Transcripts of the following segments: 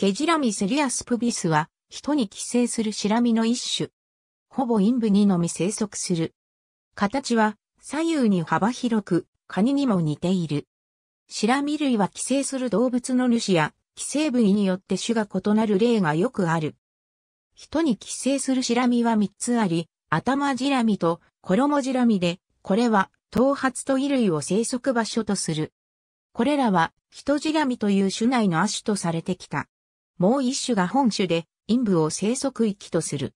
ケジラミセリアスプビスは、人に寄生するシラミの一種。ほぼ陰部にのみ生息する。形は、左右に幅広く、カニにも似ている。シラミ類は寄生する動物の主や、寄生部位によって種が異なる例がよくある。人に寄生するシラミは3つあり、頭ジラミと衣ジラミで、これは頭髪と衣類を生息場所とする。これらは人ジラミという種内の亜種とされてきた。もう一種が本種で、陰部を生息域とする。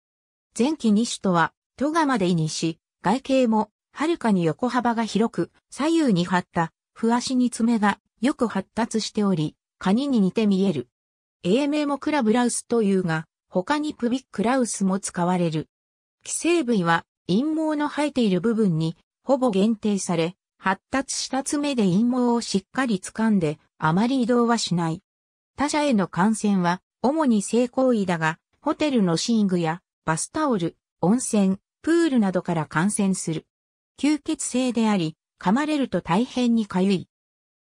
前期二種とは、戸まで意にし、外形も、はるかに横幅が広く、左右に張った、わ足に爪が、よく発達しており、カニに似て見える。英名もクラブラウスというが、他にプビックラウスも使われる。寄生部位は、陰毛の生えている部分に、ほぼ限定され、発達した爪で陰毛をしっかり掴んで、あまり移動はしない。他者への感染は、主に性行為だが、ホテルの寝具や、バスタオル、温泉、プールなどから感染する。吸血性であり、噛まれると大変にかゆい。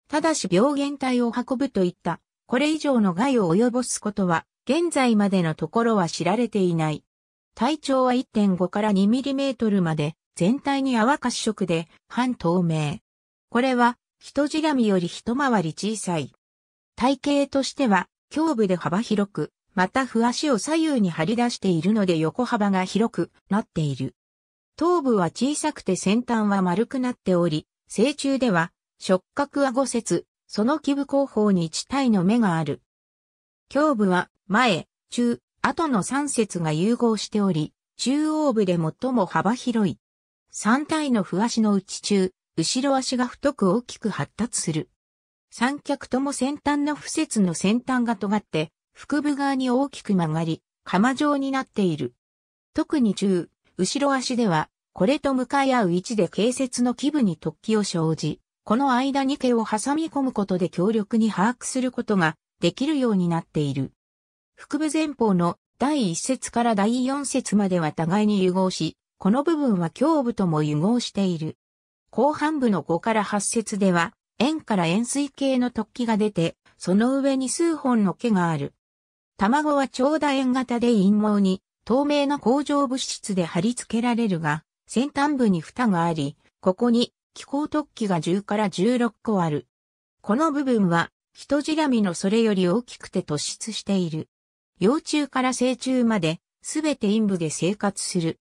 ただし病原体を運ぶといった、これ以上の害を及ぼすことは、現在までのところは知られていない。体長は1.5から2ミリメートルまで、全体に泡褐色で、半透明。これは、人じらみより一回り小さい。体型としては、胸部で幅広く、またわ足を左右に張り出しているので横幅が広くなっている。頭部は小さくて先端は丸くなっており、成虫では、触覚5節、その基部後方に1体の目がある。胸部は前、中、後の3節が融合しており、中央部で最も幅広い。3体のわ足のうち中、後ろ足が太く大きく発達する。三脚とも先端の付設の先端が尖って、腹部側に大きく曲がり、釜状になっている。特に中、後ろ足では、これと向かい合う位置で形節の基部に突起を生じ、この間に毛を挟み込むことで強力に把握することができるようになっている。腹部前方の第一節から第四節までは互いに融合し、この部分は胸部とも融合している。後半部の5から8節では、円から円錐形の突起が出て、その上に数本の毛がある。卵は長楕円型で陰毛に透明な工場物質で貼り付けられるが、先端部に蓋があり、ここに気候突起が10から16個ある。この部分は人じらみのそれより大きくて突出している。幼虫から成虫まで、すべて陰部で生活する。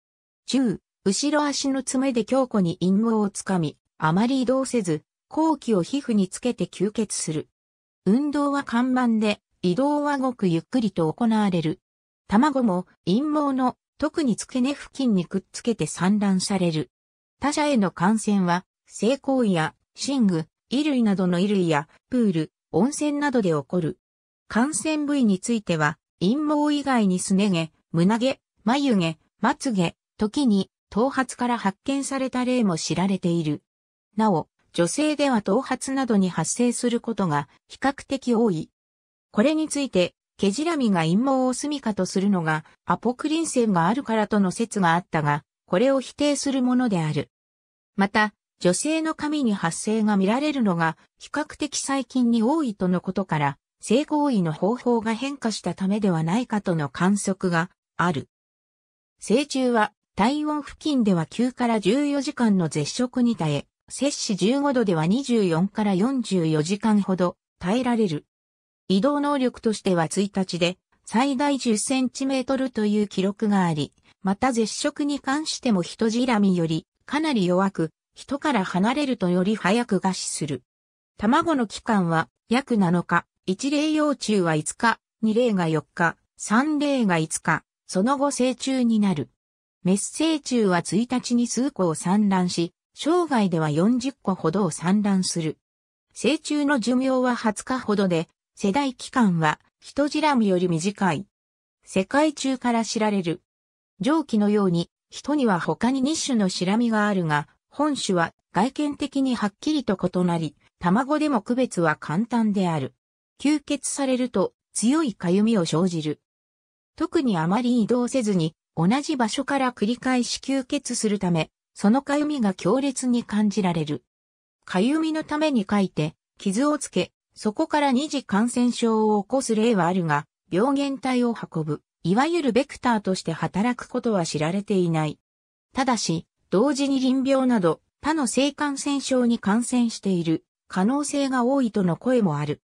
中、後ろ足の爪で強固に陰毛をつかみ、あまり移動せず、後期を皮膚につけて吸血する。運動は看板で、移動はごくゆっくりと行われる。卵も陰毛の特に付け根付近にくっつけて産卵される。他者への感染は、性行為や寝具、衣類などの衣類やプール、温泉などで起こる。感染部位については、陰毛以外にすね毛、胸毛、眉毛、まつ毛、時に頭髪から発見された例も知られている。なお、女性では頭髪などに発生することが比較的多い。これについて、ケジラミが陰謀を住処とするのがアポクリン腺があるからとの説があったが、これを否定するものである。また、女性の髪に発生が見られるのが比較的最近に多いとのことから、性行為の方法が変化したためではないかとの観測がある。成虫は体温付近では9から14時間の絶食に耐え、摂氏15度では24から44時間ほど耐えられる。移動能力としては1日で最大10センチメートルという記録があり、また絶食に関しても人じらみよりかなり弱く、人から離れるとより早く餓死する。卵の期間は約7日、1例幼虫は5日、2例が4日、3例が5日、その後成虫になる。メ成虫は1日に数個を産卵し、生涯では40個ほどを産卵する。成虫の寿命は20日ほどで、世代期間は人じらムより短い。世界中から知られる。蒸気のように、人には他に2種のシラミがあるが、本種は外見的にはっきりと異なり、卵でも区別は簡単である。吸血されると強いかゆみを生じる。特にあまり移動せずに同じ場所から繰り返し吸血するため、そのかゆみが強烈に感じられる。かゆみのために書いて、傷をつけ、そこから二次感染症を起こす例はあるが、病原体を運ぶ、いわゆるベクターとして働くことは知られていない。ただし、同時に臨病など、他の性感染症に感染している可能性が多いとの声もある。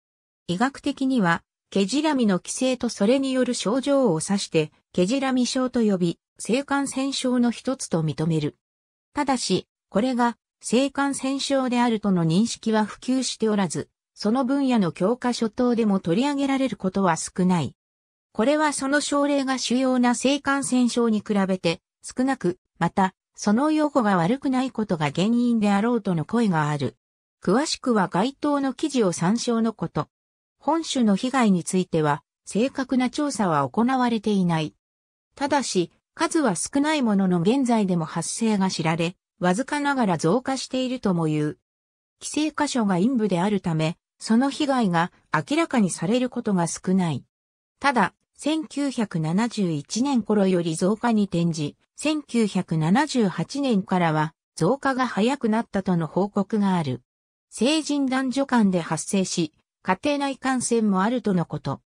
医学的には、ケジラミの寄生とそれによる症状を指して、ケジラミ症と呼び、性感染症の一つと認める。ただし、これが、性感染症であるとの認識は普及しておらず、その分野の教科書等でも取り上げられることは少ない。これはその症例が主要な性感染症に比べて少なく、また、その用語が悪くないことが原因であろうとの声がある。詳しくは該当の記事を参照のこと。本種の被害については、正確な調査は行われていない。ただし、数は少ないものの現在でも発生が知られ、わずかながら増加しているとも言う。規制箇所が陰部であるため、その被害が明らかにされることが少ない。ただ、1971年頃より増加に転じ、1978年からは増加が早くなったとの報告がある。成人男女間で発生し、家庭内感染もあるとのこと。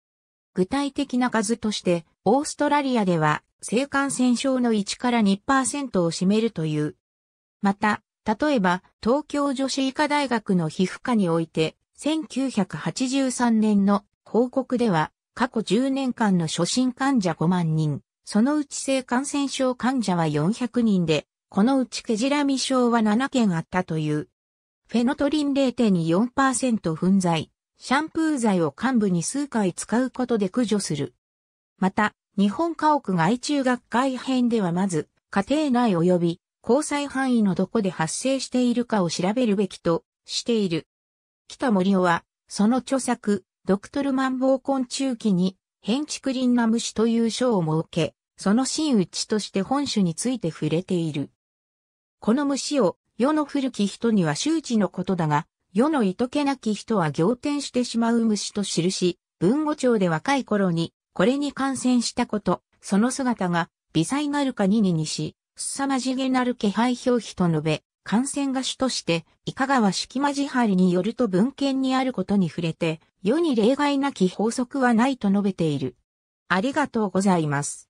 具体的な数として、オーストラリアでは、性感染症の1から2%を占めるという。また、例えば、東京女子医科大学の皮膚科において、1983年の報告では、過去10年間の初診患者5万人、そのうち性感染症患者は400人で、このうちケジラミ症は7件あったという。フェノトリン0.24%粉剤、シャンプー剤を患部に数回使うことで駆除する。また、日本家屋外中学会編ではまず、家庭内及び交際範囲のどこで発生しているかを調べるべきとしている。北森尾は、その著作、ドクトルマンウ昆虫記に、変竹林な虫という章を設け、その真打ちとして本種について触れている。この虫を、世の古き人には周知のことだが、世のいとけなき人は仰天してしまう虫と記し、文語帳で若い頃に、これに感染したこと、その姿が、微細なるかにににし、さまじげなる気配表皮と述べ、感染が主として、いかがわ式間は張によると文献にあることに触れて、世に例外なき法則はないと述べている。ありがとうございます。